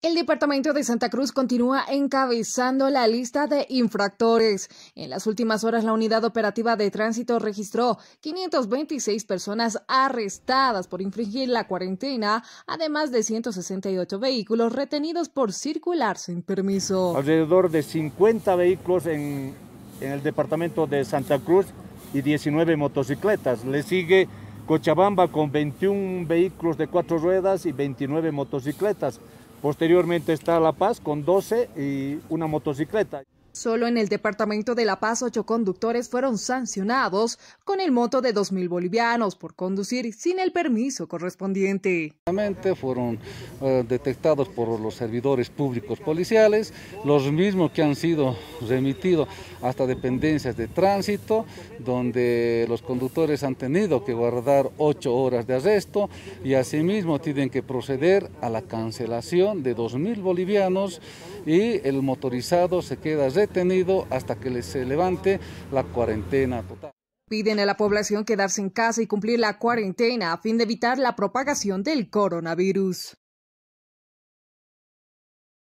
El departamento de Santa Cruz continúa encabezando la lista de infractores. En las últimas horas, la unidad operativa de tránsito registró 526 personas arrestadas por infringir la cuarentena, además de 168 vehículos retenidos por circular sin permiso. Alrededor de 50 vehículos en, el departamento de Santa Cruz y 19 motocicletas. Le sigue Cochabamba con 21 vehículos de cuatro ruedas y 29 motocicletas. Posteriormente está La Paz con 12 y una motocicleta. Solo en el departamento de La Paz, ocho conductores fueron sancionados con el moto de 2.000 bolivianos por conducir sin el permiso correspondiente. Fueron eh, detectados por los servidores públicos policiales, los mismos que han sido remitidos hasta dependencias de tránsito, donde los conductores han tenido que guardar ocho horas de arresto y asimismo tienen que proceder a la cancelación de 2.000 bolivianos y el motorizado se queda retirado hasta que se levante la cuarentena total. Piden a la población quedarse en casa y cumplir la cuarentena a fin de evitar la propagación del coronavirus.